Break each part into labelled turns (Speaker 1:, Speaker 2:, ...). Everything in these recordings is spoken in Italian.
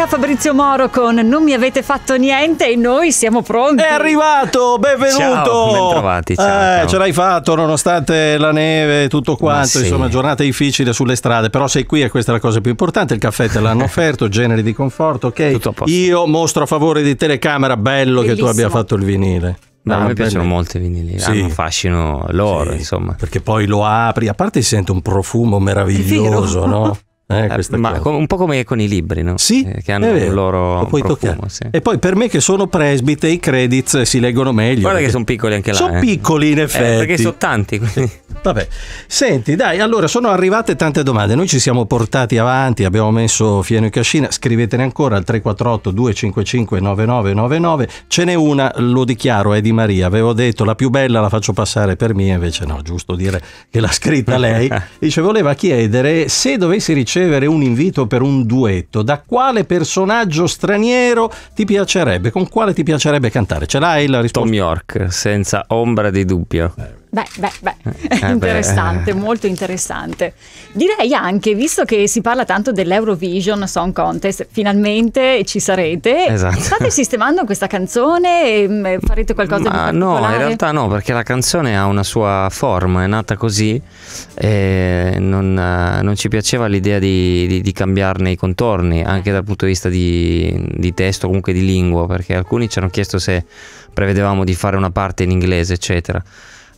Speaker 1: Benvenuta Fabrizio Moro con Non mi avete fatto niente e noi siamo pronti. È arrivato, benvenuto. Ciao,
Speaker 2: bentrovati, ciao, eh, ciao. Ce l'hai fatto nonostante la neve e tutto quanto, sì. insomma giornata difficile sulle strade, però sei qui e questa è la cosa più importante, il caffè te l'hanno offerto, genere di conforto, ok? Io mostro a favore di telecamera, bello Bellissimo. che tu abbia fatto il vinile. No, ah, mi piacciono
Speaker 3: molto i vinili, sì. hanno fascino loro, sì, insomma.
Speaker 2: Perché poi lo apri, a parte si sente un profumo meraviglioso, no? Eh, eh ma com- un po' come con i libri, no? Sì, eh, che hanno il loro profumo, sì. E poi per me che sono presbite i credits eh, si leggono meglio. Guarda che sono piccoli anche là. Sono eh. piccoli in effetti. perché sono tanti. Vabbè, senti, dai, allora sono arrivate tante domande. Noi ci siamo portati avanti, abbiamo messo fieno in cascina. Scrivetene ancora al 348 255 9999. Ce n'è una, lo dichiaro, è di Maria. Avevo detto la più bella la faccio passare per me, invece no, giusto dire che l'ha scritta lei. Dice voleva chiedere se dovessi ricevere ricevere un invito per un duetto, da quale personaggio straniero ti piacerebbe? Con quale ti piacerebbe cantare? Ce l'hai la risposta? Tom York, senza ombra di dubbio. Eh.
Speaker 1: Beh, beh, beh, eh, eh interessante, beh. molto interessante. Direi anche, visto che si parla tanto dell'Eurovision Song Contest, finalmente ci sarete. Esatto. State sistemando questa canzone? e mm, Farete qualcosa Ma di No, in realtà
Speaker 3: no, perché la canzone ha una sua forma, è nata così e non, eh, non ci piaceva l'idea di, di, di, cambiarne i contorni, anche dal punto di vista di, di testo, comunque di lingua, perché alcuni ci hanno chiesto se prevedevamo di fare una parte in inglese, eccetera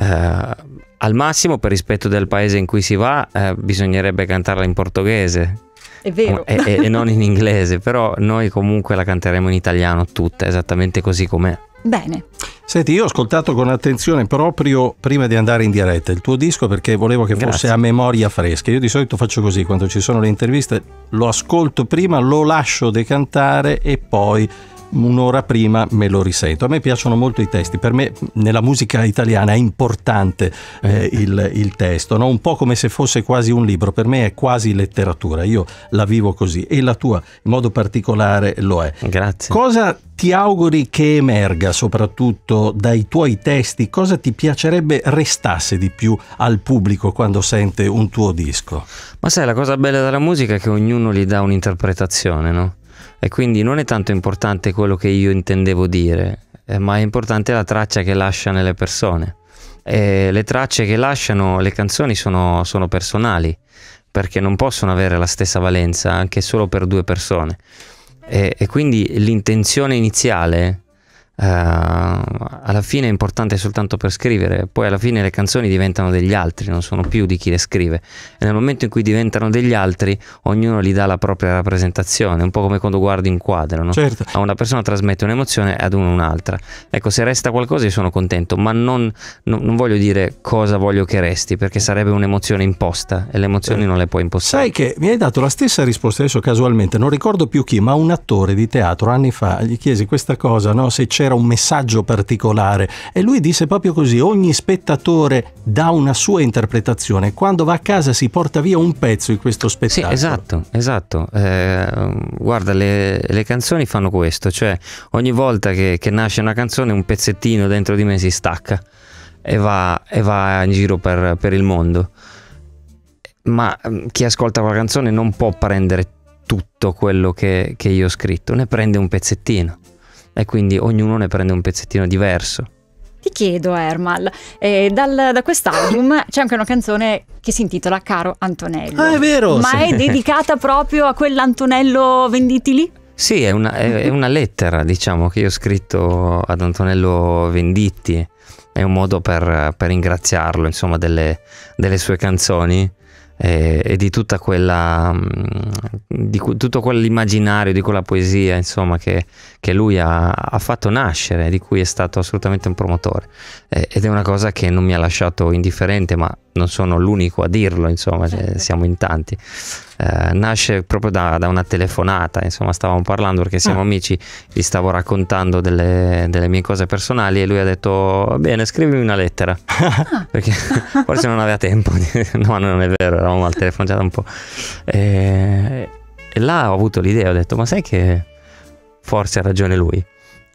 Speaker 3: eh, al massimo, per rispetto del paese in cui si va, eh, bisognerebbe cantarla in portoghese. È vero. E, e, e, non in inglese, però noi comunque la canteremo in italiano tutta, esattamente così com'è.
Speaker 1: Bene.
Speaker 2: Senti, io ho ascoltato con attenzione proprio prima di andare in diretta il tuo disco perché volevo che Grazie. fosse a memoria fresca. Io di solito faccio così quando ci sono le interviste, lo ascolto prima, lo lascio decantare e poi un'ora prima me lo risento. A me piacciono molto i testi, per me nella musica italiana è importante eh, il, il, testo, no? un po' come se fosse quasi un libro, per me è quasi letteratura, io la vivo così e la tua in modo particolare lo è. Grazie. Cosa ti auguri che emerga soprattutto dai tuoi testi? Cosa ti piacerebbe restasse di più al pubblico quando sente un tuo disco? Ma sai, la cosa bella della musica è che ognuno gli dà
Speaker 3: un'interpretazione, no? E quindi non è tanto importante quello che io intendevo dire, eh, ma è importante la traccia che lascia nelle persone. E le tracce che lasciano le canzoni sono, sono personali, perché non possono avere la stessa valenza anche solo per due persone. E, e quindi l'intenzione iniziale eh, alla fine è importante soltanto per scrivere, poi alla fine le canzoni diventano degli altri, non sono più di chi le scrive. E nel momento in cui diventano degli altri, ognuno gli dà la propria rappresentazione, un po' come quando guardi un quadro, no? certo. a una persona trasmette un'emozione ad uno un'altra. Ecco, se resta qualcosa io sono contento, ma non, non, non, voglio dire cosa voglio che resti, perché sarebbe un'emozione imposta e le emozioni eh. non le puoi impostare.
Speaker 2: Sai che mi hai dato la stessa risposta adesso casualmente, non ricordo più chi, ma un attore di teatro anni fa gli chiesi questa cosa, no? se c'è c'era un messaggio particolare e lui disse proprio così, ogni spettatore dà una sua interpretazione, quando va a casa si porta via un pezzo di questo spettacolo. Sì, esatto, esatto.
Speaker 3: Eh, guarda, le, le, canzoni fanno questo, cioè ogni volta che, che nasce una canzone un pezzettino dentro di me si stacca. E va, e va, in giro per, per, il mondo. Ma mm, chi ascolta quella canzone non può prendere tutto quello che, che io ho scritto, ne prende un pezzettino e quindi ognuno ne prende un pezzettino diverso.
Speaker 1: Ti chiedo, Ermal, eh, dal, da quest'album c'è anche una canzone che si intitola Caro Antonello. Ah, è vero! Ma sì. è dedicata proprio a quell'Antonello Venditili?
Speaker 3: Sì, è una, è, una, lettera, diciamo, che io ho scritto ad Antonello Venditti. È un modo per, per ringraziarlo, insomma, delle, delle, sue canzoni eh, e di tutta quella mm, di cu- tutto quell'immaginario, di quella poesia, insomma, che, che lui ha, ha, fatto nascere, di cui è stato assolutamente un promotore. Eh, ed è una cosa che non mi ha lasciato indifferente, ma non sono l'unico a dirlo, insomma, cioè, siamo in tanti. Eh, nasce proprio da, da, una telefonata, insomma, stavamo parlando perché siamo ah. amici, gli stavo raccontando delle, delle, mie cose personali e lui ha detto, bene, scrivimi una lettera, ah. perché forse non aveva tempo, no, non è vero, eravamo al telefono già da un po'. E, e là ho avuto l'idea, ho detto, ma sai che forse ha ragione lui.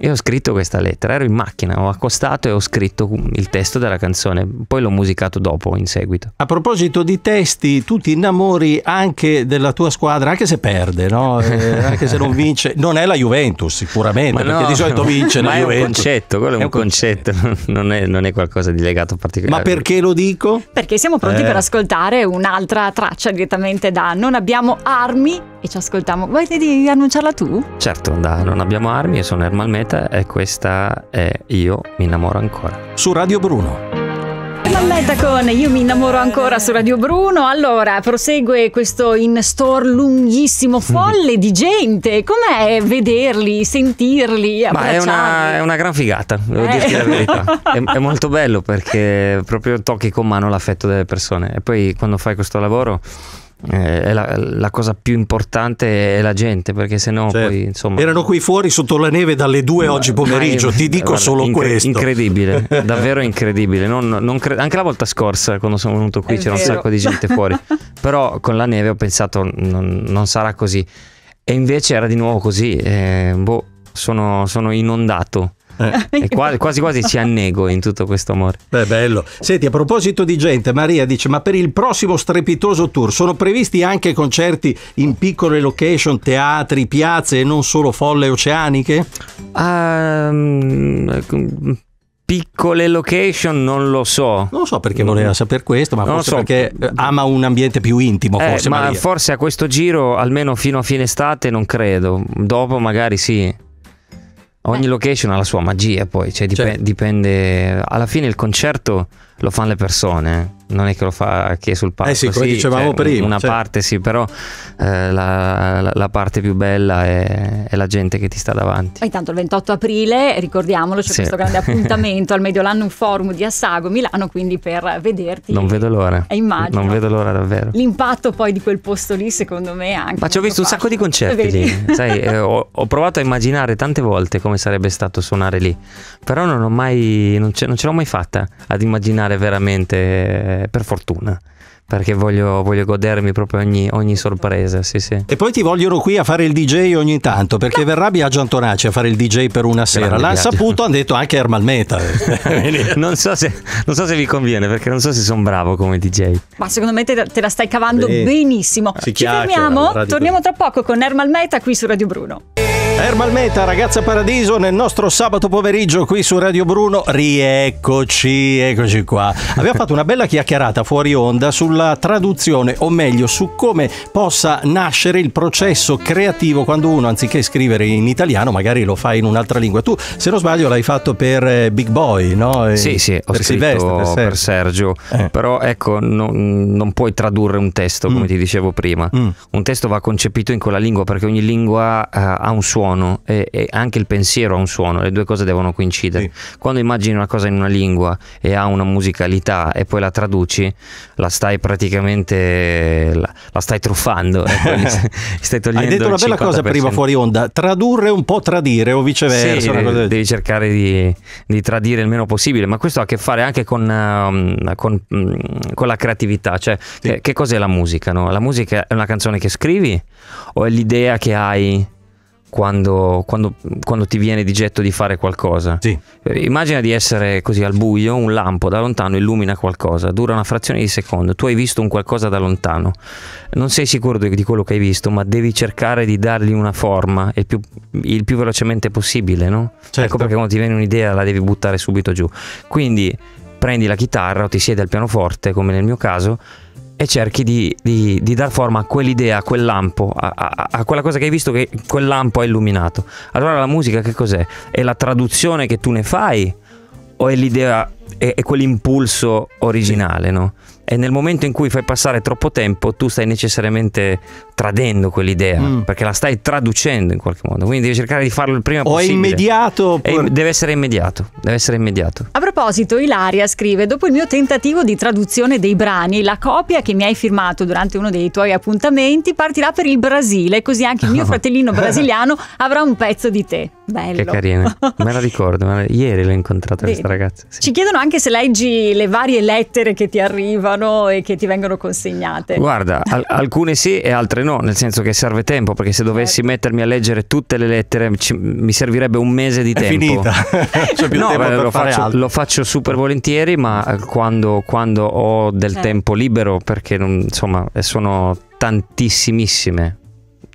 Speaker 3: E ho scritto questa lettera, ero in macchina, ho accostato e ho scritto il testo della canzone, poi l'ho musicato dopo, in
Speaker 2: seguito. A proposito di testi, tu ti innamori anche della tua squadra, anche se perde, no? eh, anche se non vince, non è la Juventus sicuramente, ma perché no, di solito vince la è Juventus. Un concetto, quello è, un
Speaker 3: concetto, Non, è, non, è, qualcosa di legato particolare. Ma perché
Speaker 2: lo dico?
Speaker 1: Perché siamo pronti eh. per ascoltare un'altra traccia direttamente da Non abbiamo armi e ci ascoltiamo. Vuoi annunciarla tu?
Speaker 3: Certo, da Non abbiamo armi e sono Ermal Meta Night e questa è Io mi innamoro ancora. Su Radio Bruno.
Speaker 1: Mammetta con Io mi innamoro ancora su Radio Bruno. Allora, prosegue questo in store lunghissimo, mhm. folle di gente. Com'è vederli, sentirli? Ma è una, è
Speaker 3: una, gran figata, devo eh. dirti la verità. È, è, molto bello perché proprio tocchi con mano l'affetto delle persone. E poi quando fai questo lavoro eh, è la, la, cosa più importante è la gente, perché sennò certo. poi insomma.
Speaker 2: Erano qui fuori sotto la neve dalle due oggi pomeriggio, ti dico guarda, solo incre- questo.
Speaker 3: Incredibile, davvero incredibile. Non, non cre- anche la volta scorsa, quando sono venuto qui, è c'era vero. un sacco di gente fuori. Però con la neve ho pensato, non, non sarà così. E invece era di nuovo così. Eh, boh, sono, sono inondato. Eh. E quasi, quasi, quasi ci
Speaker 2: annego in tutto questo amore. Beh, bello. Senti, a proposito di gente, Maria dice: Ma per il prossimo strepitoso tour sono previsti anche concerti in piccole location, teatri, piazze e non solo folle oceaniche? Um, piccole location non lo so. Non so perché voleva sapere questo, ma non forse so. perché eh, ama un ambiente più intimo. Eh, ma Maria.
Speaker 3: forse a questo giro, almeno fino a fine estate, non credo. Dopo magari sì. Ogni eh. location ha la sua magia, poi cioè, dipende, certo. dipende. Alla fine il concerto lo fanno le persone, non è che lo fa chi è sul palco. Eh sì, come sì, dicevamo cioè, prima. Una cioè. parte sì, però eh, la, la, la, parte più bella è, è, la gente che ti sta davanti.
Speaker 1: Poi intanto il 28 aprile, ricordiamolo, c'è sì. questo grande appuntamento al Mediolanum Forum di Assago Milano, quindi per vederti. Non
Speaker 3: vedo l'ora. E immagino. Non vedo l'ora davvero.
Speaker 1: L'impatto poi di quel posto lì secondo me anche. Ma
Speaker 3: ci ho visto un sacco di concerti lì, sai, eh, ho, ho, provato a immaginare tante volte come sarebbe stato suonare lì, però non, mai, non, ce, non ce l'ho mai fatta ad immaginare finale veramente eh, per fortuna perché voglio, voglio, godermi proprio ogni, ogni sorpresa. Sì, sì.
Speaker 2: E poi ti vogliono qui a fare il DJ ogni tanto, perché no. verrà Biagio Antonacci a fare il DJ per una sera. L'hanno saputo, hanno detto anche Ermal Meta.
Speaker 3: non, so se, non, so se, vi conviene, perché non so se sono bravo come
Speaker 2: DJ.
Speaker 1: Ma secondo me te, te la stai cavando Beh, benissimo. Si Ci fermiamo, torniamo tra poco con Ermal Meta qui su Radio Bruno.
Speaker 2: Ermal Meta, ragazza Paradiso, nel nostro sabato pomeriggio qui su Radio Bruno, rieccoci, eccoci qua. Abbiamo fatto una bella chiacchierata fuori onda sulla traduzione, o meglio, su come possa nascere il processo creativo quando uno, anziché scrivere in italiano, magari lo fa in un'altra lingua. Tu, se non sbaglio, l'hai fatto per eh, Big Boy, no? E eh, sì, sì, per Silvestre, per Sergio. Per Sergio. Eh. Però ecco,
Speaker 3: non, non, puoi tradurre un testo, come mm. ti dicevo prima. Mm. Un testo va concepito in quella lingua perché ogni lingua eh, ha un suo suono e, e, anche il pensiero ha un suono, le due cose devono coincidere. Sì. Quando immagini una cosa in una lingua e ha una musicalità e poi la traduci, la stai praticamente la, la stai truffando. Ecco, stai togliendo Hai detto una bella cosa prima fuori
Speaker 2: onda, tradurre un po' tradire o viceversa. Sì, devi,
Speaker 3: devi cercare di, di, tradire il meno possibile, ma questo ha a che fare anche con, um, con, mm, con la creatività, cioè sì. che, che cos'è la musica? No? La musica è una canzone che scrivi o è l'idea che hai quando, quando, quando, ti viene di getto di fare qualcosa. Sì. Eh, immagina di essere così al buio, un lampo da lontano illumina qualcosa, dura una frazione di secondo, tu hai visto un qualcosa da lontano, non sei sicuro di quello che hai visto, ma devi cercare di dargli una forma il più, il più velocemente possibile, no? Ecco certo. Ecco perché quando ti viene un'idea la devi buttare subito giù. Quindi prendi la chitarra o ti siedi al pianoforte, come nel mio caso, e cerchi di, di, di dar forma a quell'idea, a quel lampo, a, a, a, quella cosa che hai visto che quel lampo ha illuminato. Allora la musica che cos'è? È la traduzione che tu ne fai o è l'idea, è, è quell'impulso originale, no? e nel momento in cui fai passare troppo tempo tu stai necessariamente tradendo quell'idea mm. perché la stai traducendo in qualche modo quindi devi cercare di farlo il prima o possibile o è immediato oppure... deve essere immediato deve essere immediato
Speaker 1: a proposito Ilaria scrive dopo il mio tentativo di traduzione dei brani la copia che mi hai firmato durante uno dei tuoi appuntamenti partirà per il Brasile così anche il mio fratellino brasiliano avrà un pezzo di te bello che carina
Speaker 3: me la ricordo ieri l'ho incontrata questa ragazza
Speaker 1: sì. ci chiedono anche se leggi le varie lettere che ti arrivano vengono e che ti vengono consegnate?
Speaker 3: Guarda, al- alcune sì e altre no, nel senso che serve tempo, perché se dovessi certo. mettermi a leggere tutte le lettere ci- mi servirebbe un mese di tempo. È tempo. no, tempo lo, faccio, lo, faccio, super volentieri, ma eh, quando, quando ho del eh. tempo libero, perché non, insomma sono tantissimissime.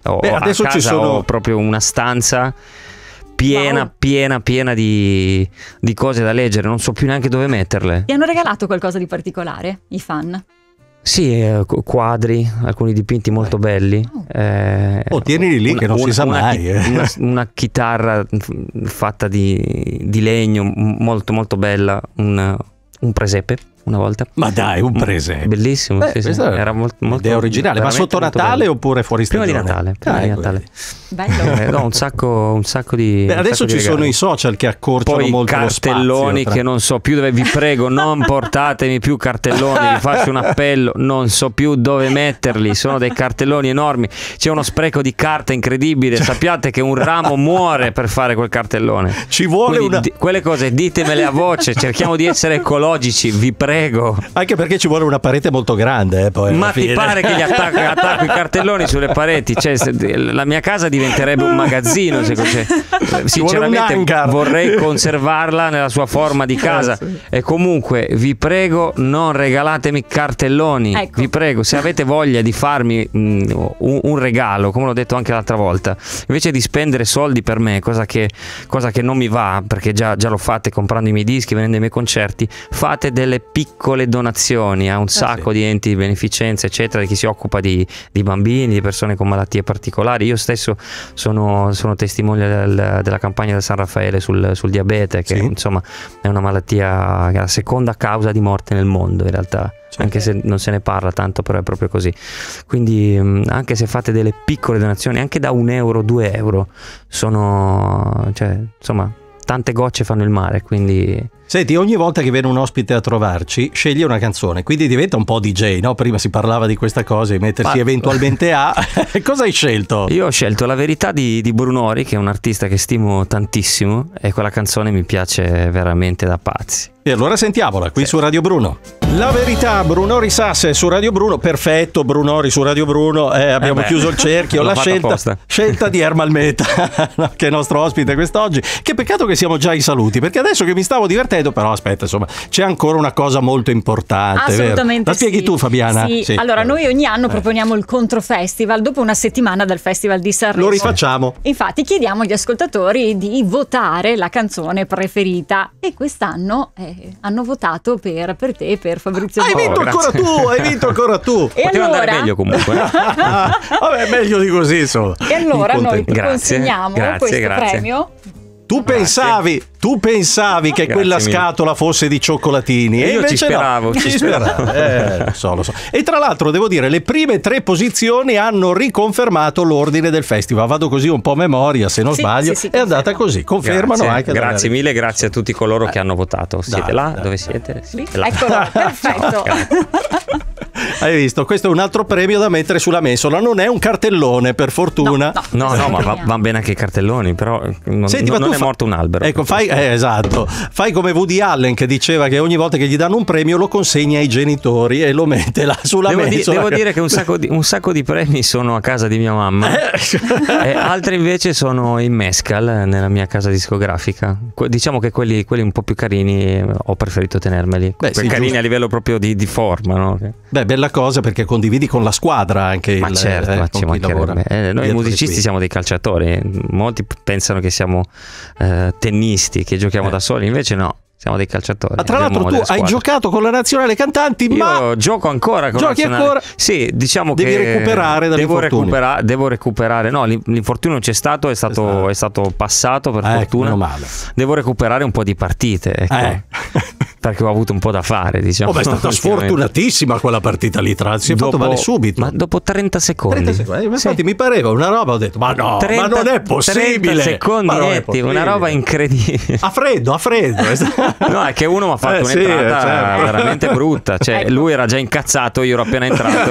Speaker 3: Ho Beh, adesso ci sono... proprio una stanza piena, wow. piena, piena di, di, cose da leggere, non so più neanche dove metterle.
Speaker 1: Ti hanno regalato qualcosa di particolare i fan?
Speaker 3: Sì, eh, quadri, alcuni dipinti molto belli. Oh, eh, oh tienili lì una, che non una, si sa una, mai. Eh. Una, una, chitarra fatta di, di legno molto molto bella, un, un presepe una volta. Ma dai, un presepe. Bellissimo, Beh, sì, sì. era molto, molto originale. Ma sotto Natale oppure fuori stagione? Prima di Natale. Prima di ecco. Natale. Bello. Eh, no, un, sacco, un sacco di... Beh, adesso ci sono i social che accorciano Poi molto cartelloni tra... che non so più dove... Vi prego, non portatemi più cartelloni, vi faccio un appello, non so più dove metterli. Sono dei cartelloni enormi, c'è uno spreco di carta incredibile. Cioè... Sappiate che un ramo muore per fare quel cartellone. Ci vuole Quindi, una... Di, quelle cose ditemele a voce, cerchiamo di essere ecologici, vi prego prego.
Speaker 2: Anche perché ci vuole una parete
Speaker 3: molto grande. Eh, poi, Ma ti pare che gli attacca, attacco i cartelloni sulle pareti? Cioè, la mia casa diventerebbe un magazzino. Se, cioè, sinceramente, vorrei conservarla nella sua forma di eh, casa. E comunque, vi prego, non regalatemi cartelloni. Ecco. Vi prego, se avete voglia di farmi mh, mm, un, un, regalo, come l'ho detto anche l'altra volta, invece di spendere soldi per me, cosa che, cosa che non mi va, perché già, già lo fate comprando i miei dischi, venendo i miei concerti, fate delle piccole piccole donazioni a un eh sacco sì. di enti di beneficenza, eccetera, di chi si occupa di, di, bambini, di persone con malattie particolari. Io stesso sono, sono testimone del, della campagna da San Raffaele sul, sul diabete, che sì. insomma è una malattia che è la seconda causa di morte nel mondo in realtà. Cioè, anche se non se ne parla tanto, però è proprio così. Quindi, mm, anche se fate delle piccole donazioni, anche da
Speaker 2: un euro, due euro, sono cioè, insomma, tante gocce fanno il mare. Quindi, Senti, ogni volta che viene un ospite a trovarci, sceglie una canzone, quindi diventa un po' DJ, no? Prima si parlava di questa cosa, di mettersi Fatto. eventualmente a. cosa hai scelto? Io ho
Speaker 3: scelto La verità di, di, Brunori, che è un artista che stimo tantissimo, e quella canzone mi piace
Speaker 2: veramente da pazzi. E allora sentiamola qui sì. su Radio Bruno. La verità, Brunori Sasse su Radio Bruno, perfetto, Brunori su Radio Bruno, eh, eh abbiamo eh chiuso il cerchio, la scelta, scelta, di Ermal Meta, che è nostro ospite quest'oggi. Che peccato che siamo già i saluti, perché adesso che mi stavo divertendo credo però, aspetta, insomma, c'è ancora una cosa molto importante. Assolutamente. Vero? La spieghi sì. tu Fabiana? Sì. sì. Allora,
Speaker 1: noi ogni anno eh. proponiamo il Controfestival dopo una settimana dal Festival di Sanremo. Lo rifacciamo. Infatti chiediamo agli ascoltatori di votare la canzone preferita e quest'anno eh, hanno votato per, per te per Fabrizio. Ah, hai vinto oh, ancora tu,
Speaker 2: hai vinto ancora tu. E Poteva allora... andare meglio comunque. Eh. Vabbè, meglio di così insomma.
Speaker 1: E allora noi grazie, consegniamo grazie, questo grazie. premio
Speaker 2: tu pensavi, tu pensavi, che quella mille. scatola fosse di cioccolatini. E, io ci speravo, no. ci speravo. Eh, lo so, lo so. E tra l'altro devo dire, le prime tre posizioni hanno riconfermato l'ordine del festival. Vado così un po' a memoria, se non sì, sbaglio. Sì, sì, è andata così, confermano grazie, anche. Grazie mille, grazie a tutti coloro che eh, hanno votato. Siete dai, là? Dai, dove dai. siete? Sì. Là. Eccolo, perfetto. Hai visto? Questo è un altro premio da mettere sulla mensola. Non è un cartellone, per fortuna. No, no, no ma va,
Speaker 3: va, bene anche i cartelloni, però eh, non, Senti, non, non è fa... morto un albero. Ecco, fai, eh,
Speaker 2: esatto. Fai come Woody Allen che diceva che ogni volta che gli danno un premio lo consegna ai genitori e lo mette là sulla devo mensola. Di, devo dire che un sacco,
Speaker 3: di, un sacco, di, premi sono a casa di mia mamma, e eh. eh, altri invece sono in Mescal, nella mia casa discografica. Que- diciamo che quelli, quelli, un po' più carini ho preferito tenermeli. Beh, sì, carini giusto.
Speaker 2: a livello proprio di, di forma, no? Beh, bella cosa perché condividi con la squadra anche ma il, certo, eh, ma con chi Eh, noi musicisti qui.
Speaker 3: siamo dei calciatori, molti pensano che siamo eh, tennisti, che giochiamo eh. da soli, invece no, siamo dei calciatori. Ma tra l'altro, tu hai
Speaker 2: giocato con la nazionale cantanti, Io ma. gioco
Speaker 3: ancora con Giochi la nazionale. ancora? Sì, diciamo Devi che. recuperare devo, recupera- devo recuperare. No, l'infortunio c'è stato, è stato, è stato passato per eh, fortuna. Devo recuperare un po' di
Speaker 2: partite. Ecco. Eh. perché ho avuto un po' da fare. Diciamo, oh, beh, è stata sfortunatissima quella partita lì, tra si è dopo, fatto male subito. Ma dopo 30 secondi. 30 secondi. Eh, infatti mi pareva una roba, ho detto, ma no, 30, ma non è possibile. 30 secondi, Etti, una roba
Speaker 3: incredibile. A freddo, a freddo. Eh. no, è che uno mi ha fatto eh, un'entrata sì, eh, certo. veramente brutta. Cioè, ecco. lui era già incazzato, io ero appena entrato.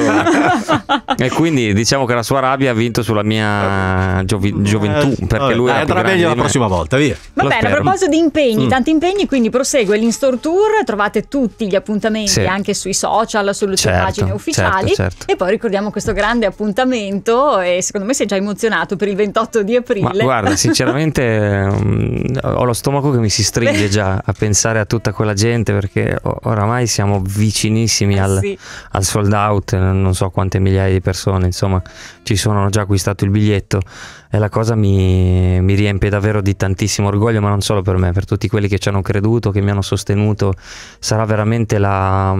Speaker 3: e quindi diciamo che la sua rabbia ha vinto sulla mia
Speaker 2: giovi- eh, gioventù. Perché vabbè, lui andrà meglio la prossima volta, via. Va Lo bene, a proposito
Speaker 1: di impegni, mm. tanti impegni, quindi prosegue l'Instore Tour, trovate tutti gli appuntamenti sì. anche sui social, sulle certo, pagine certo, ufficiali. Certo, certo. E poi ricordiamo questo grande appuntamento e secondo me sei già emozionato per il 28 di aprile. Ma guarda,
Speaker 3: sinceramente mm, ho lo stomaco che mi si stringe già a pensare a tutta quella gente perché oramai siamo vicinissimi eh, al, sì. al sold out, non so quante migliaia di persone persone, insomma ci sono già acquistato il biglietto e la cosa mi, mi, riempie davvero di tantissimo orgoglio, ma non solo per me, per tutti quelli che ci hanno creduto, che mi hanno sostenuto, sarà veramente la,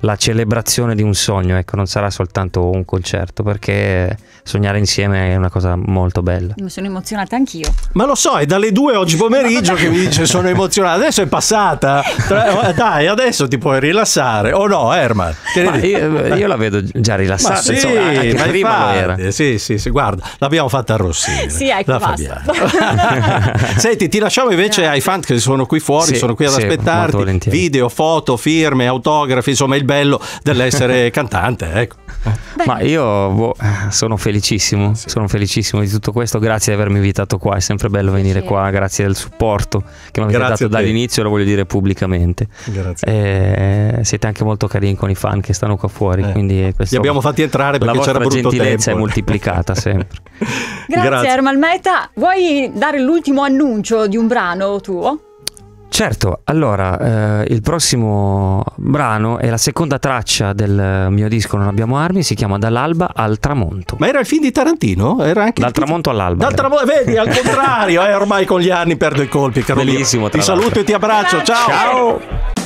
Speaker 3: la celebrazione di un sogno, ecco, non sarà soltanto un concerto, perché sognare insieme è una cosa molto
Speaker 2: bella.
Speaker 1: Mi sono emozionata anch'io.
Speaker 2: Ma lo so, è dalle due oggi pomeriggio che mi dice sono emozionata, adesso è passata, eh, dai, adesso ti puoi rilassare, o oh no Herman? Io, io, la vedo già rilassata, ma sì, insomma, anche ma prima infatti, lo era. Sì, sì, sì, guarda, l'abbiamo fatta a
Speaker 1: Rossi sì, ecco, basta.
Speaker 2: Senti, ti lasciamo invece ai fan che sono qui fuori, sì, sono qui ad sì, aspettarti. Video, foto, firme, autografi, insomma, il bello dell'essere cantante, ecco.
Speaker 3: Ma io boh, sono felicissimo, sì. sono felicissimo di tutto questo, grazie di avermi invitato qua, è sempre bello venire sì. qua, grazie del supporto che mi avete dato dall'inizio, lo voglio dire pubblicamente. Grazie. Eh, siete anche molto carini con i fan che stanno qua fuori, eh. quindi questo, Li abbiamo fatti entrare perché c'era brutto tempo. La gentilezza è moltiplicata sempre.
Speaker 1: grazie, grazie Ermal Meta, vuoi dare l'ultimo annuncio di un brano tuo?
Speaker 3: Certo, allora eh, il prossimo brano è la seconda traccia del mio disco Non abbiamo armi, si chiama Dall'alba al tramonto. Ma era il film di Tarantino? Era anche Dal il... tramonto
Speaker 2: all'alba. Dal tramonto, vedi, al contrario, eh, ormai con gli anni perdo i colpi. caro Bellissimo, ti saluto e ti abbraccio, ciao. Ciao.